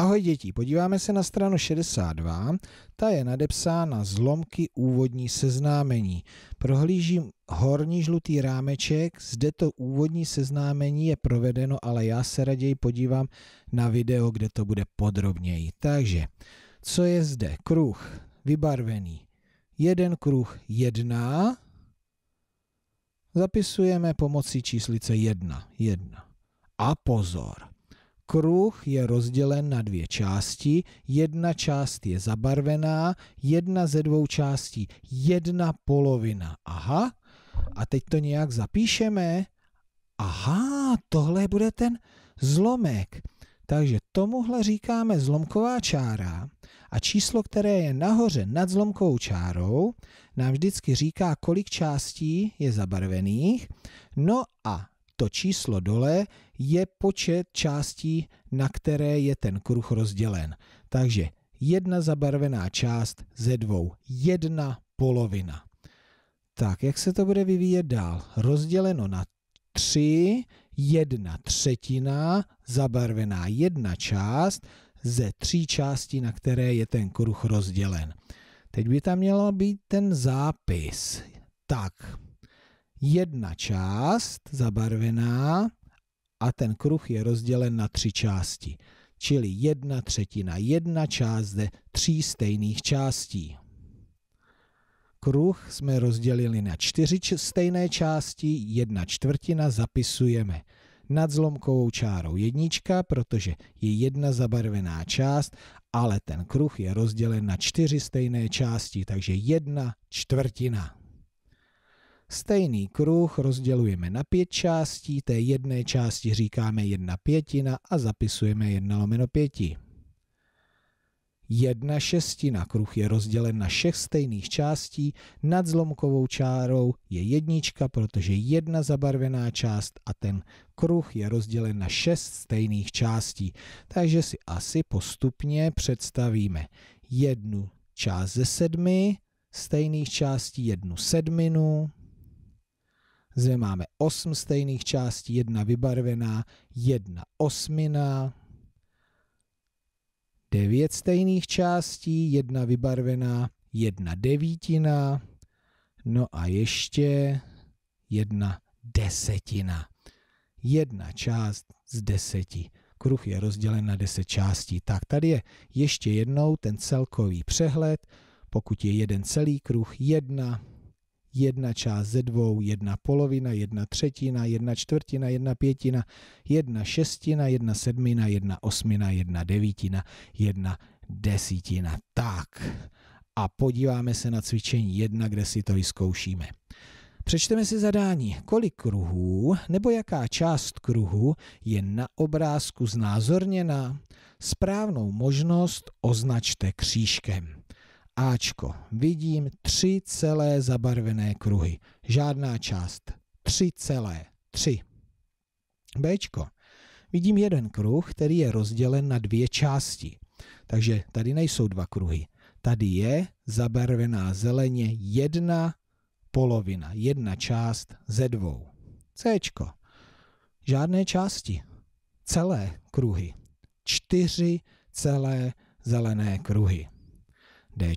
Ahoj děti, podíváme se na stranu 62, ta je nadepsána zlomky úvodní seznámení. Prohlížím horní žlutý rámeček, zde to úvodní seznámení je provedeno, ale já se raději podívám na video, kde to bude podrobněji. Takže, co je zde? Kruh vybarvený. Jeden kruh jedna. zapisujeme pomocí číslice 1, 1. A pozor! Kruh je rozdělen na dvě části, jedna část je zabarvená, jedna ze dvou částí, jedna polovina. Aha, a teď to nějak zapíšeme. Aha, tohle bude ten zlomek. Takže tomuhle říkáme zlomková čára a číslo, které je nahoře nad zlomkovou čárou, nám vždycky říká, kolik částí je zabarvených. No a to číslo dole je počet částí, na které je ten kruh rozdělen. Takže jedna zabarvená část ze dvou, jedna polovina. Tak, jak se to bude vyvíjet dál? Rozděleno na 3, jedna třetina, zabarvená jedna část ze tří částí, na které je ten kruh rozdělen. Teď by tam mělo být ten zápis. Tak, jedna část zabarvená a ten kruh je rozdělen na tři části. Čili jedna třetina, jedna část ze tří stejných částí. Kruh jsme rozdělili na čtyři stejné části, jedna čtvrtina zapisujeme nad zlomkovou čárou jednička, protože je jedna zabarvená část, ale ten kruh je rozdělen na čtyři stejné části, takže jedna čtvrtina. Stejný kruh rozdělujeme na pět částí, té jedné části říkáme jedna pětina a zapisujeme jedna lomeno pěti. Jedna šestina kruh je rozdělen na šest stejných částí, nad zlomkovou čárou je jednička, protože jedna zabarvená část a ten kruh je rozdělen na šest stejných částí. Takže si asi postupně představíme jednu část ze sedmi, stejných částí jednu sedminu, zde máme 8 stejných částí, jedna vybarvená, jedna osmina, 9 stejných částí, jedna vybarvená, jedna devítina, no a ještě jedna desetina. Jedna část z deseti. Kruh je rozdělen na deset částí. Tak tady je ještě jednou ten celkový přehled. Pokud je jeden celý kruh, jedna jedna část ze dvou, jedna polovina, jedna třetina, jedna čtvrtina, jedna pětina, jedna šestina, jedna sedmina, jedna osmina, jedna devítina, jedna desítina. Tak a podíváme se na cvičení jedna, kde si to vyzkoušíme. Přečteme si zadání, kolik kruhů nebo jaká část kruhu je na obrázku znázorněna. Správnou možnost označte křížkem. Ačko. Vidím tři celé zabarvené kruhy. Žádná část. Tři celé. Tři. Bčko. Vidím jeden kruh, který je rozdělen na dvě části. Takže tady nejsou dva kruhy. Tady je zabarvená zeleně jedna polovina, jedna část ze dvou. Cčko. Žádné části. Celé kruhy. Čtyři celé zelené kruhy. D.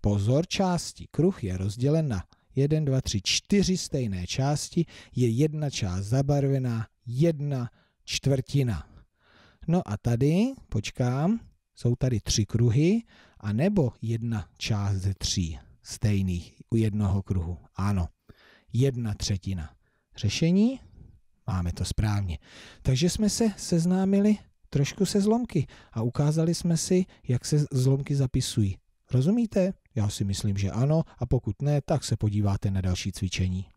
Pozor části. Kruh je rozdělen na 1, 2, 3, 4 stejné části. Je jedna část zabarvená, jedna čtvrtina. No a tady, počkám, jsou tady tři kruhy, a nebo jedna část ze tří stejných u jednoho kruhu. Ano, jedna třetina. Řešení? Máme to správně. Takže jsme se seznámili trošku se zlomky a ukázali jsme si, jak se zlomky zapisují. Rozumíte? Já si myslím, že ano a pokud ne, tak se podíváte na další cvičení.